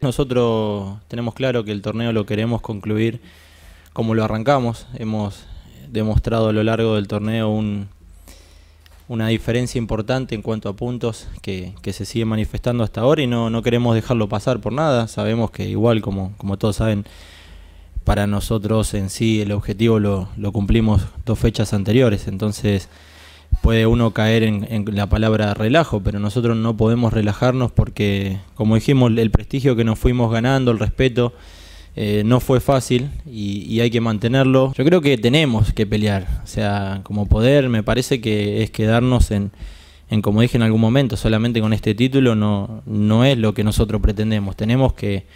Nosotros tenemos claro que el torneo lo queremos concluir como lo arrancamos. Hemos demostrado a lo largo del torneo una diferencia importante en cuanto a puntos que, se sigue manifestando hasta ahora y no, no, queremos dejarlo pasar por nada. Sabemos que igual, como, todos saben, para nosotros en sí el objetivo lo, lo cumplimos dos fechas anteriores. Entonces puede uno caer en, la palabra relajo, pero nosotros no podemos relajarnos porque, como dijimos, el prestigio que nos fuimos ganando, el respeto, eh, no fue fácil y, hay que mantenerlo. Yo creo que tenemos que pelear, o sea, como poder, me parece que es quedarnos en, en como dije en algún momento, solamente con este título no, no es lo que nosotros pretendemos, tenemos que,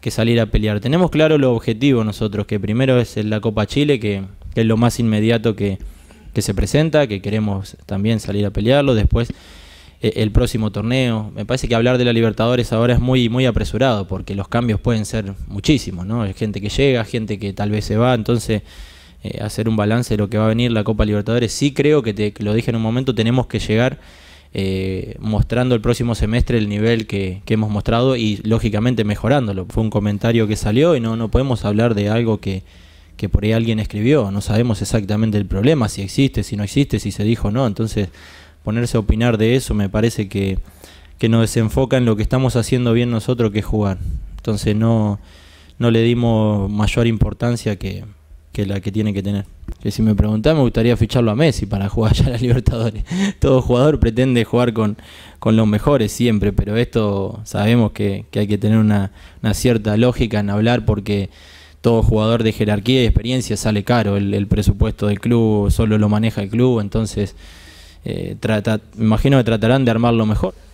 que salir a pelear. Tenemos claro los objetivos nosotros, que primero es la Copa Chile, que, que es lo más inmediato que se presenta, que queremos también salir a pelearlo. Después eh, el próximo torneo. Me parece que hablar de la Libertadores ahora es muy, muy apresurado, porque los cambios pueden ser muchísimos, ¿no? Hay gente que llega, gente que tal vez se va, entonces eh, hacer un balance de lo que va a venir la Copa Libertadores. Sí creo que, lo dije en un momento, tenemos que llegar eh, mostrando el próximo semestre el nivel que, que, hemos mostrado y lógicamente mejorándolo. Fue un comentario que salió y no, no podemos hablar de algo que, que por ahí alguien escribió, no sabemos exactamente el problema, si existe, si no existe, si se dijo o no, entonces ponerse a opinar de eso me parece que, nos desenfoca en lo que estamos haciendo bien nosotros, que es jugar. Entonces no, no le dimos mayor importancia que, la que tiene que tener. Que si me preguntás, me gustaría ficharlo a Messi para jugar ya a la Libertadores. Todo jugador pretende jugar con, con los mejores siempre, pero esto sabemos que, hay que tener una, una cierta lógica en hablar porque todo jugador de jerarquía y experiencia sale caro. El, presupuesto del club solo lo maneja el club, entonces eh, trata, imagino que tratarán de armarlo mejor.